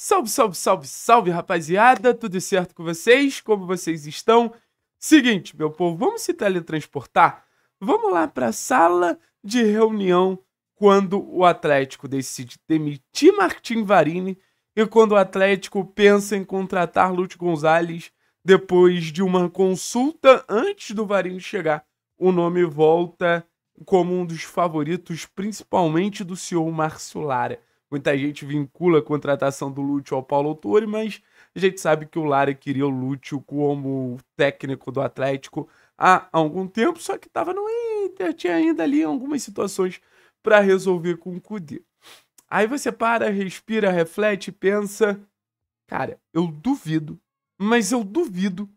Salve, salve, salve, salve, rapaziada! Tudo certo com vocês? Como vocês estão? Seguinte, meu povo, vamos se teletransportar? Vamos lá para a sala de reunião quando o Atlético decide demitir Martim Varini e quando o Atlético pensa em contratar Lute Gonzalez depois de uma consulta antes do Varini chegar. O nome volta como um dos favoritos, principalmente do senhor Márcio Lara. Muita gente vincula a contratação do Lúcio ao Paulo Autori, mas a gente sabe que o Lara queria o Lúcio como técnico do Atlético há algum tempo, só que estava no Inter, tinha ainda ali algumas situações para resolver com o Cudê. Aí você para, respira, reflete, pensa. Cara, eu duvido, mas eu duvido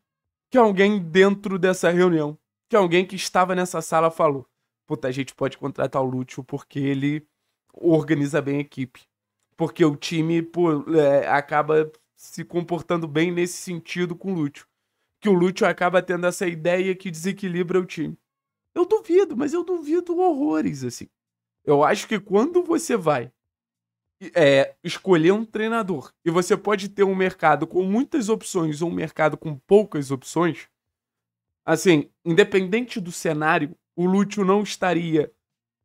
que alguém dentro dessa reunião, que alguém que estava nessa sala falou: puta, a gente pode contratar o Lúcio porque ele organiza bem a equipe. Porque o time pô, é, acaba se comportando bem nesse sentido com o Lúcio. Que o Lúcio acaba tendo essa ideia que desequilibra o time. Eu duvido, mas eu duvido horrores, assim. Eu acho que quando você vai é, escolher um treinador e você pode ter um mercado com muitas opções ou um mercado com poucas opções, assim, independente do cenário, o Lúcio não estaria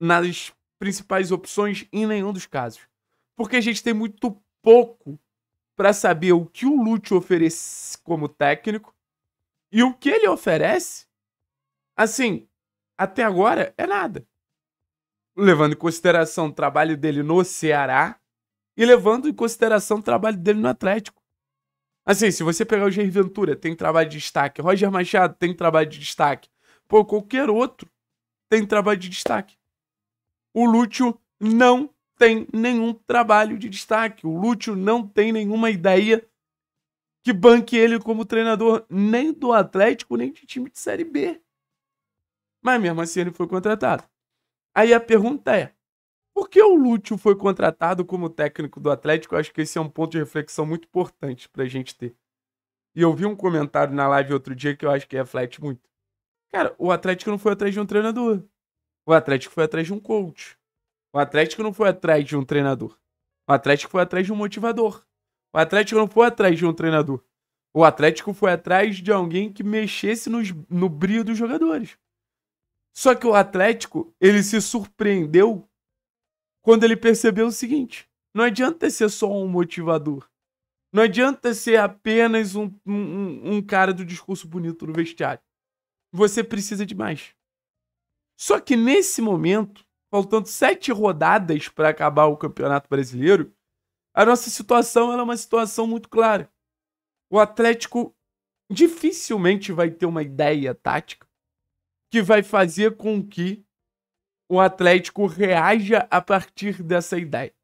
nas principais opções em nenhum dos casos. Porque a gente tem muito pouco para saber o que o Lute oferece como técnico e o que ele oferece, assim, até agora é nada. Levando em consideração o trabalho dele no Ceará e levando em consideração o trabalho dele no Atlético. Assim, se você pegar o Jair Ventura, tem trabalho de destaque. Roger Machado tem trabalho de destaque. Pô, qualquer outro tem trabalho de destaque o Lúcio não tem nenhum trabalho de destaque. O Lúcio não tem nenhuma ideia que banque ele como treinador nem do Atlético, nem de time de Série B. Mas mesmo assim ele foi contratado. Aí a pergunta é: por que o Lúcio foi contratado como técnico do Atlético? Eu acho que esse é um ponto de reflexão muito importante para a gente ter. E eu vi um comentário na live outro dia que eu acho que reflete muito. Cara, o Atlético não foi atrás de um treinador. O Atlético foi atrás de um coach. O Atlético não foi atrás de um treinador. O Atlético foi atrás de um motivador. O Atlético não foi atrás de um treinador. O Atlético foi atrás de alguém que mexesse nos, no brilho dos jogadores. Só que o Atlético, ele se surpreendeu quando ele percebeu o seguinte: não adianta ser só um motivador. Não adianta ser apenas um, um, um cara do discurso bonito no vestiário. Você precisa de mais. Só que nesse momento, faltando sete rodadas para acabar o Campeonato Brasileiro, a nossa situação era é uma situação muito clara. O Atlético dificilmente vai ter uma ideia tática que vai fazer com que o Atlético reaja a partir dessa ideia.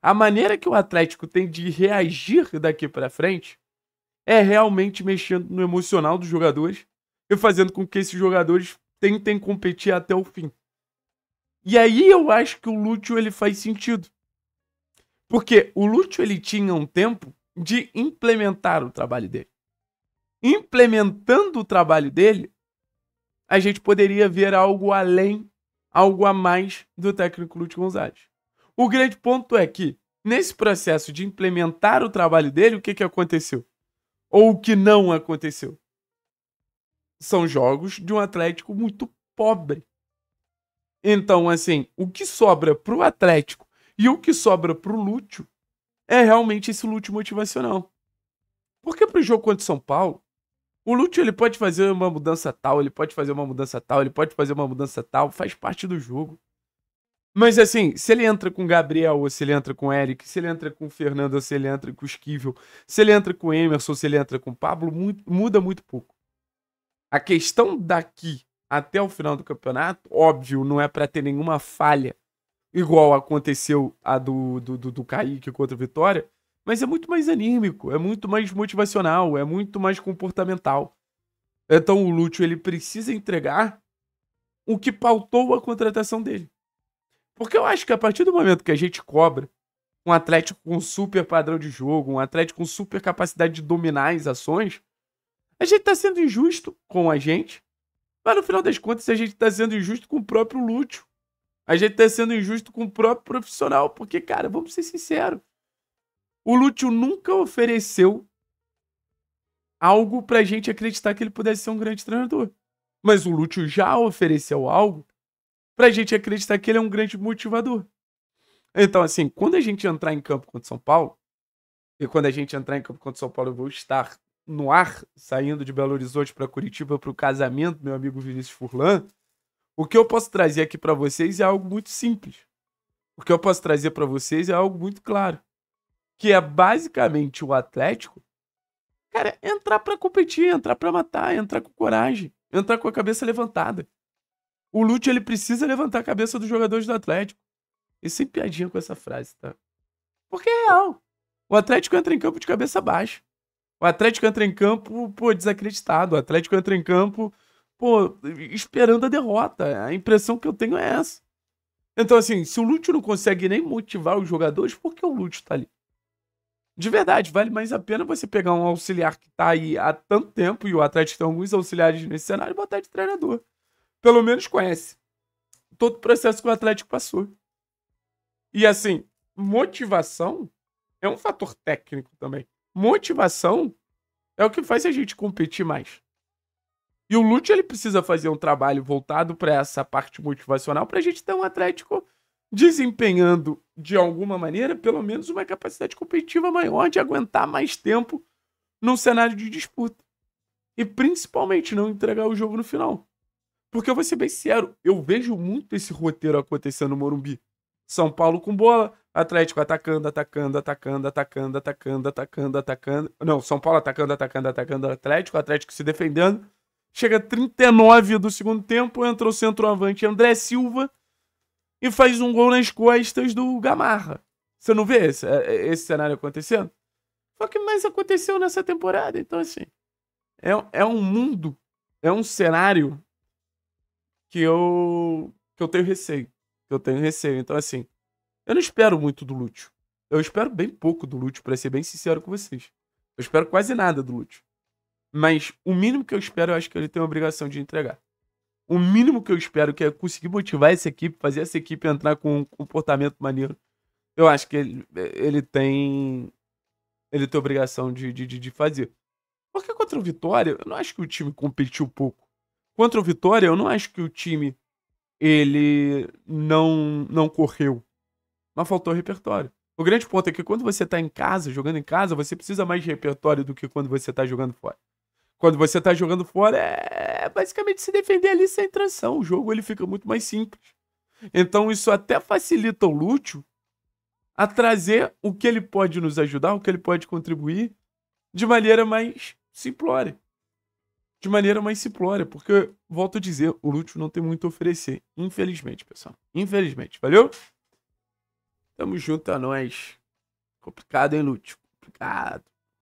A maneira que o Atlético tem de reagir daqui para frente é realmente mexendo no emocional dos jogadores e fazendo com que esses jogadores tentem competir até o fim. E aí eu acho que o Lúcio ele faz sentido. Porque o Lúcio ele tinha um tempo de implementar o trabalho dele. Implementando o trabalho dele, a gente poderia ver algo além, algo a mais do técnico Lúcio Gonzalez. O grande ponto é que, nesse processo de implementar o trabalho dele, o que, que aconteceu? Ou o que não aconteceu? são jogos de um Atlético muito pobre. Então, assim, o que sobra pro Atlético e o que sobra pro Lúcio é realmente esse Lúcio motivacional. Porque pro jogo contra o São Paulo, o Lúcio ele pode fazer uma mudança tal, ele pode fazer uma mudança tal, ele pode fazer uma mudança tal, faz parte do jogo. Mas assim, se ele entra com Gabriel, ou se ele entra com Eric, se ele entra com Fernando, ou se ele entra com Esquivel, se ele entra com Emerson, ou se ele entra com Pablo, muda muito pouco. A questão daqui até o final do campeonato, óbvio, não é para ter nenhuma falha igual aconteceu a do, do, do, do Kaique contra a Vitória, mas é muito mais anímico, é muito mais motivacional, é muito mais comportamental. Então o Lúcio ele precisa entregar o que pautou a contratação dele. Porque eu acho que a partir do momento que a gente cobra um Atlético com super padrão de jogo, um Atlético com super capacidade de dominar as ações, a gente está sendo injusto com a gente, mas no final das contas a gente está sendo injusto com o próprio Lúcio. A gente está sendo injusto com o próprio profissional, porque, cara, vamos ser sinceros. O Lúcio nunca ofereceu algo pra gente acreditar que ele pudesse ser um grande treinador. Mas o Lúcio já ofereceu algo pra gente acreditar que ele é um grande motivador. Então, assim, quando a gente entrar em campo contra o São Paulo, e quando a gente entrar em campo contra o São Paulo, eu vou estar no ar, saindo de Belo Horizonte para Curitiba para o casamento, meu amigo Vinícius Furlan, o que eu posso trazer aqui para vocês é algo muito simples. O que eu posso trazer para vocês é algo muito claro, que é basicamente o Atlético, cara, entrar para competir, entrar para matar, entrar com coragem, entrar com a cabeça levantada. O Lute ele precisa levantar a cabeça dos jogadores do Atlético. E sem piadinha com essa frase, tá? Porque é real. O Atlético entra em campo de cabeça baixa. O Atlético entra em campo, pô, desacreditado. O Atlético entra em campo, pô, esperando a derrota. A impressão que eu tenho é essa. Então, assim, se o Lúcio não consegue nem motivar os jogadores, por que o Lúcio tá ali? De verdade, vale mais a pena você pegar um auxiliar que tá aí há tanto tempo, e o Atlético tem alguns auxiliares nesse cenário, e botar de treinador. Pelo menos conhece todo o processo que o Atlético passou. E assim, motivação é um fator técnico também motivação é o que faz a gente competir mais. E o Lute ele precisa fazer um trabalho voltado para essa parte motivacional para a gente ter um Atlético desempenhando de alguma maneira pelo menos uma capacidade competitiva maior de aguentar mais tempo num cenário de disputa. E principalmente não entregar o jogo no final. Porque eu vou ser bem sério, eu vejo muito esse roteiro acontecendo no Morumbi. São Paulo com bola, Atlético atacando, atacando, atacando, atacando, atacando, atacando, atacando. Não, São Paulo atacando, atacando, atacando, Atlético, Atlético se defendendo. Chega 39 do segundo tempo, entra o centroavante André Silva e faz um gol nas costas do Gamarra. Você não vê esse, é, esse cenário acontecendo? Foi o que mais aconteceu nessa temporada. Então, assim, é, é um mundo, é um cenário que eu, que eu tenho receio que eu tenho receio. Então, assim, eu não espero muito do Lúcio. Eu espero bem pouco do Lúcio, para ser bem sincero com vocês. Eu espero quase nada do Lúcio. Mas o mínimo que eu espero, eu acho que ele tem a obrigação de entregar. O mínimo que eu espero que é conseguir motivar essa equipe, fazer essa equipe entrar com um comportamento maneiro. Eu acho que ele, ele tem. Ele tem a obrigação de, de, de fazer. Porque contra o Vitória, eu não acho que o time competiu pouco. Contra o Vitória, eu não acho que o time ele não não correu. Mas faltou repertório. O grande ponto é que quando você está em casa, jogando em casa, você precisa mais de repertório do que quando você está jogando fora. Quando você está jogando fora, é basicamente se defender ali sem transição. O jogo ele fica muito mais simples. Então isso até facilita o Lúcio a trazer o que ele pode nos ajudar, o que ele pode contribuir de maneira mais simplória de maneira mais simplória, porque, volto a dizer, o Lúcio não tem muito a oferecer. Infelizmente, pessoal. Infelizmente. Valeu? Tamo junto a é nós. Complicado, hein, Lúcio? Complicado.